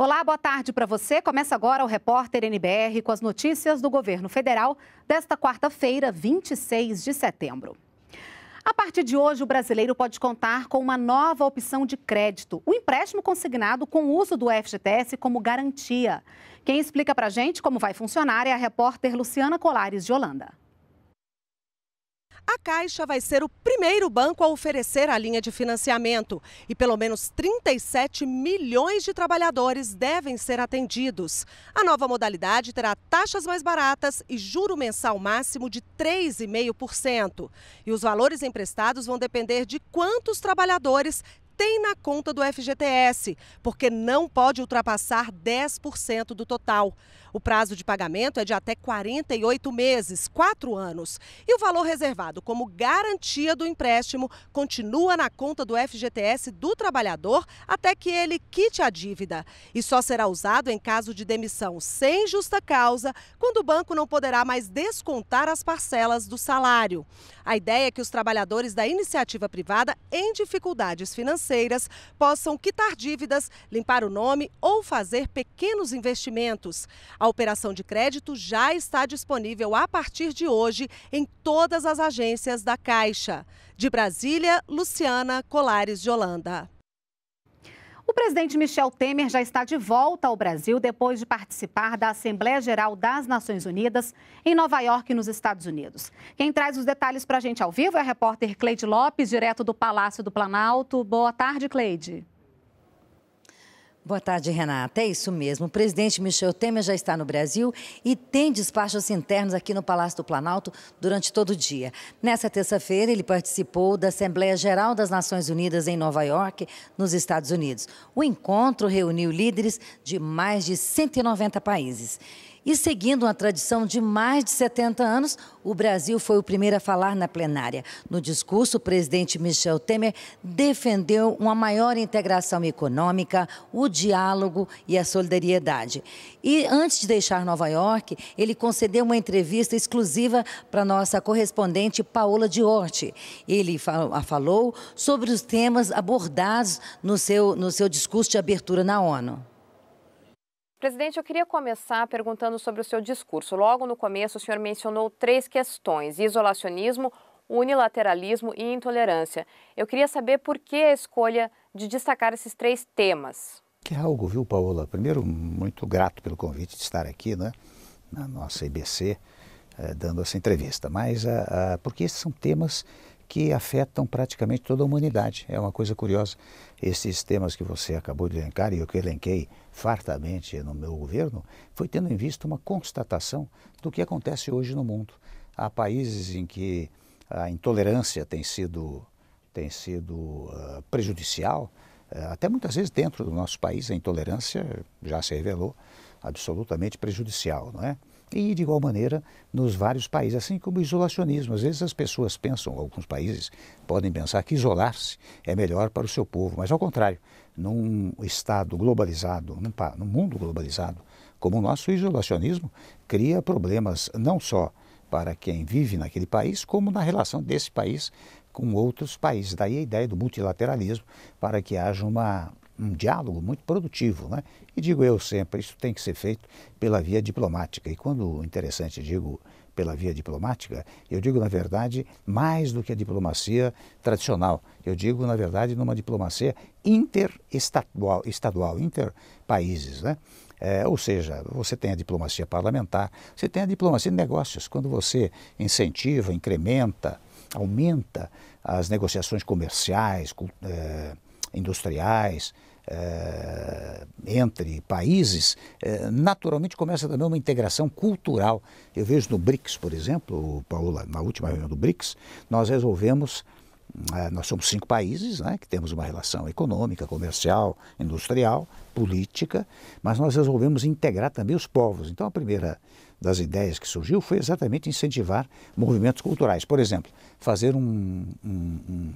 Olá, boa tarde para você. Começa agora o Repórter NBR com as notícias do governo federal desta quarta-feira, 26 de setembro. A partir de hoje, o brasileiro pode contar com uma nova opção de crédito, o empréstimo consignado com o uso do FGTS como garantia. Quem explica para a gente como vai funcionar é a repórter Luciana Colares de Holanda a Caixa vai ser o primeiro banco a oferecer a linha de financiamento e pelo menos 37 milhões de trabalhadores devem ser atendidos. A nova modalidade terá taxas mais baratas e juro mensal máximo de 3,5%. E os valores emprestados vão depender de quantos trabalhadores tem na conta do FGTS, porque não pode ultrapassar 10% do total. O prazo de pagamento é de até 48 meses, 4 anos. E o valor reservado como garantia do empréstimo continua na conta do FGTS do trabalhador até que ele quite a dívida. E só será usado em caso de demissão sem justa causa, quando o banco não poderá mais descontar as parcelas do salário. A ideia é que os trabalhadores da iniciativa privada em dificuldades financeiras possam quitar dívidas, limpar o nome ou fazer pequenos investimentos. A operação de crédito já está disponível a partir de hoje em todas as agências da Caixa. De Brasília, Luciana Colares de Holanda. O presidente Michel Temer já está de volta ao Brasil depois de participar da Assembleia Geral das Nações Unidas em Nova York, nos Estados Unidos. Quem traz os detalhes para a gente ao vivo é a repórter Cleide Lopes, direto do Palácio do Planalto. Boa tarde, Cleide. Boa tarde, Renata. É isso mesmo. O presidente Michel Temer já está no Brasil e tem despachos internos aqui no Palácio do Planalto durante todo o dia. Nessa terça-feira, ele participou da Assembleia Geral das Nações Unidas em Nova York, nos Estados Unidos. O encontro reuniu líderes de mais de 190 países. E seguindo uma tradição de mais de 70 anos, o Brasil foi o primeiro a falar na plenária. No discurso, o presidente Michel Temer defendeu uma maior integração econômica, o diálogo e a solidariedade. E antes de deixar Nova York, ele concedeu uma entrevista exclusiva para nossa correspondente Paola Diorte. Ele falou sobre os temas abordados no seu, no seu discurso de abertura na ONU. Presidente, eu queria começar perguntando sobre o seu discurso. Logo no começo, o senhor mencionou três questões: isolacionismo, unilateralismo e intolerância. Eu queria saber por que a escolha de destacar esses três temas. Que é algo, viu, Paola? Primeiro, muito grato pelo convite de estar aqui, né, na nossa IBC, eh, dando essa entrevista. Mas ah, porque esses são temas que afetam praticamente toda a humanidade. É uma coisa curiosa. Esses temas que você acabou de elencar e eu que elenquei fartamente no meu governo, foi tendo em vista uma constatação do que acontece hoje no mundo. Há países em que a intolerância tem sido, tem sido uh, prejudicial, uh, até muitas vezes dentro do nosso país a intolerância já se revelou absolutamente prejudicial, não é? E, de igual maneira, nos vários países, assim como o isolacionismo. Às vezes as pessoas pensam, alguns países podem pensar que isolar-se é melhor para o seu povo, mas, ao contrário, num Estado globalizado, num, num mundo globalizado, como o nosso, o isolacionismo cria problemas não só para quem vive naquele país, como na relação desse país com outros países. Daí a ideia do multilateralismo para que haja uma um diálogo muito produtivo. Né? E digo eu sempre, isso tem que ser feito pela via diplomática. E quando, interessante, digo pela via diplomática, eu digo, na verdade, mais do que a diplomacia tradicional. Eu digo, na verdade, numa diplomacia interestadual, estadual, interpaíses. Né? É, ou seja, você tem a diplomacia parlamentar, você tem a diplomacia de negócios. Quando você incentiva, incrementa, aumenta as negociações comerciais, é, industriais, Uh, entre países, uh, naturalmente começa também uma integração cultural. Eu vejo no BRICS, por exemplo, Paula, na última reunião do BRICS, nós resolvemos. Eh, nós somos cinco países né, que temos uma relação econômica, comercial, industrial, política, mas nós resolvemos integrar também os povos. Então, a primeira das ideias que surgiu foi exatamente incentivar movimentos culturais. Por exemplo, fazer um, um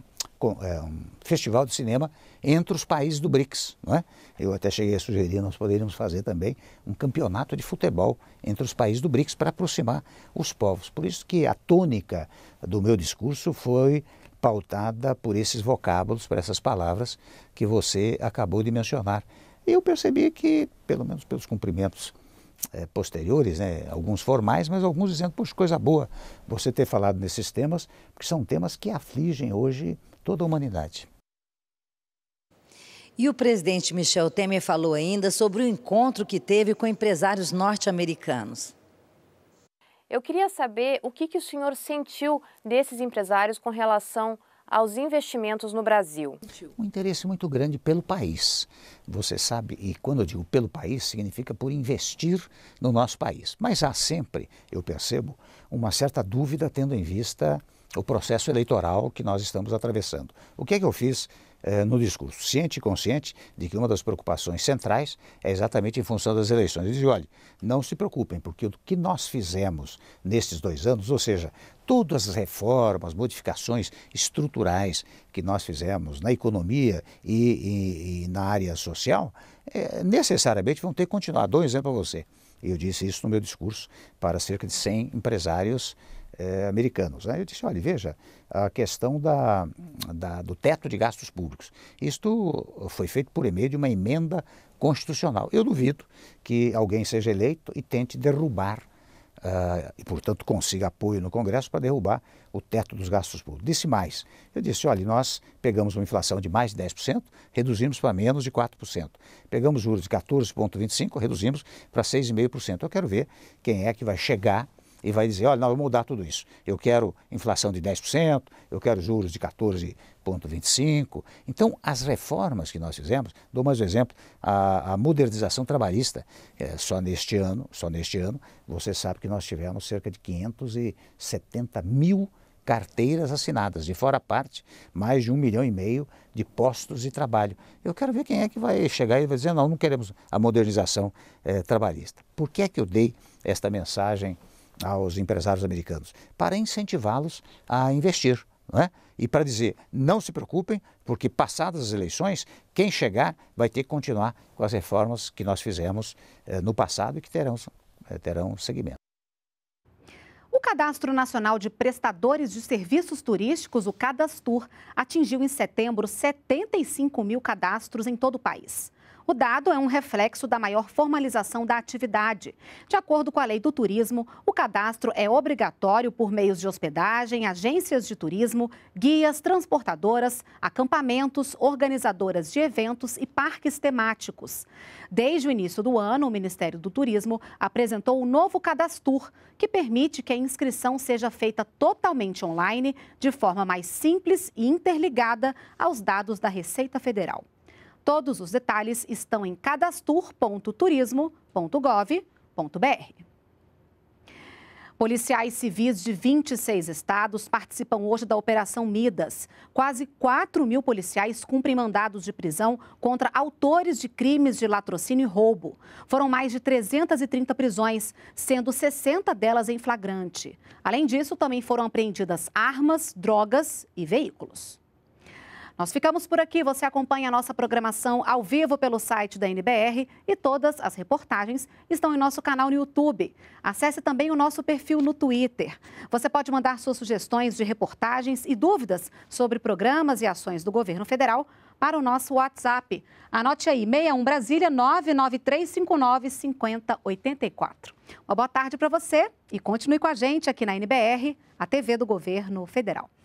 é, um festival de cinema entre os países do BRICS. Não é? Eu até cheguei a sugerir, nós poderíamos fazer também um campeonato de futebol entre os países do BRICS para aproximar os povos. Por isso que a tônica do meu discurso foi pautada por esses vocábulos, por essas palavras que você acabou de mencionar. E eu percebi que, pelo menos pelos cumprimentos é, posteriores, né, alguns formais, mas alguns dizendo, poxa, coisa boa você ter falado nesses temas, porque são temas que afligem hoje toda a humanidade. E o presidente Michel Temer falou ainda sobre o encontro que teve com empresários norte-americanos. Eu queria saber o que, que o senhor sentiu desses empresários com relação aos investimentos no Brasil. Um interesse muito grande pelo país. Você sabe, e quando eu digo pelo país, significa por investir no nosso país. Mas há sempre, eu percebo, uma certa dúvida tendo em vista o processo eleitoral que nós estamos atravessando. O que é que eu fiz eh, no discurso? Ciente e consciente de que uma das preocupações centrais é exatamente em função das eleições. Eu disse, olha, não se preocupem, porque o que nós fizemos nesses dois anos, ou seja, todas as reformas, modificações estruturais que nós fizemos na economia e, e, e na área social, eh, necessariamente vão ter que continuar. Dou um exemplo para você. Eu disse isso no meu discurso para cerca de 100 empresários é, americanos. Né? Eu disse, olha, veja, a questão da, da, do teto de gastos públicos. Isto foi feito por meio de uma emenda constitucional. Eu duvido que alguém seja eleito e tente derrubar Uh, e, portanto, consiga apoio no Congresso para derrubar o teto dos gastos públicos. Disse mais. Eu disse: olha, nós pegamos uma inflação de mais de 10%, reduzimos para menos de 4%. Pegamos juros de 14,25%, reduzimos para 6,5%. Eu quero ver quem é que vai chegar e vai dizer, olha, não, eu vou mudar tudo isso. Eu quero inflação de 10%, eu quero juros de 14,25%. Então, as reformas que nós fizemos, dou mais um exemplo, a, a modernização trabalhista. É, só neste ano, só neste ano, você sabe que nós tivemos cerca de 570 mil carteiras assinadas, de fora a parte, mais de um milhão e meio de postos de trabalho. Eu quero ver quem é que vai chegar e vai dizer, não, não queremos a modernização é, trabalhista. Por que é que eu dei esta mensagem aos empresários americanos, para incentivá-los a investir. É? E para dizer, não se preocupem, porque passadas as eleições, quem chegar vai ter que continuar com as reformas que nós fizemos eh, no passado e que terão, eh, terão seguimento. O Cadastro Nacional de Prestadores de Serviços Turísticos, o Cadastur, atingiu em setembro 75 mil cadastros em todo o país. O dado é um reflexo da maior formalização da atividade. De acordo com a lei do turismo, o cadastro é obrigatório por meios de hospedagem, agências de turismo, guias, transportadoras, acampamentos, organizadoras de eventos e parques temáticos. Desde o início do ano, o Ministério do Turismo apresentou o novo Cadastur, que permite que a inscrição seja feita totalmente online, de forma mais simples e interligada aos dados da Receita Federal. Todos os detalhes estão em cadastur.turismo.gov.br. Policiais civis de 26 estados participam hoje da Operação Midas. Quase 4 mil policiais cumprem mandados de prisão contra autores de crimes de latrocínio e roubo. Foram mais de 330 prisões, sendo 60 delas em flagrante. Além disso, também foram apreendidas armas, drogas e veículos. Nós ficamos por aqui. Você acompanha a nossa programação ao vivo pelo site da NBR e todas as reportagens estão em nosso canal no YouTube. Acesse também o nosso perfil no Twitter. Você pode mandar suas sugestões de reportagens e dúvidas sobre programas e ações do governo federal para o nosso WhatsApp. Anote aí, 61 Brasília 99359 5084. Uma boa tarde para você e continue com a gente aqui na NBR, a TV do Governo Federal.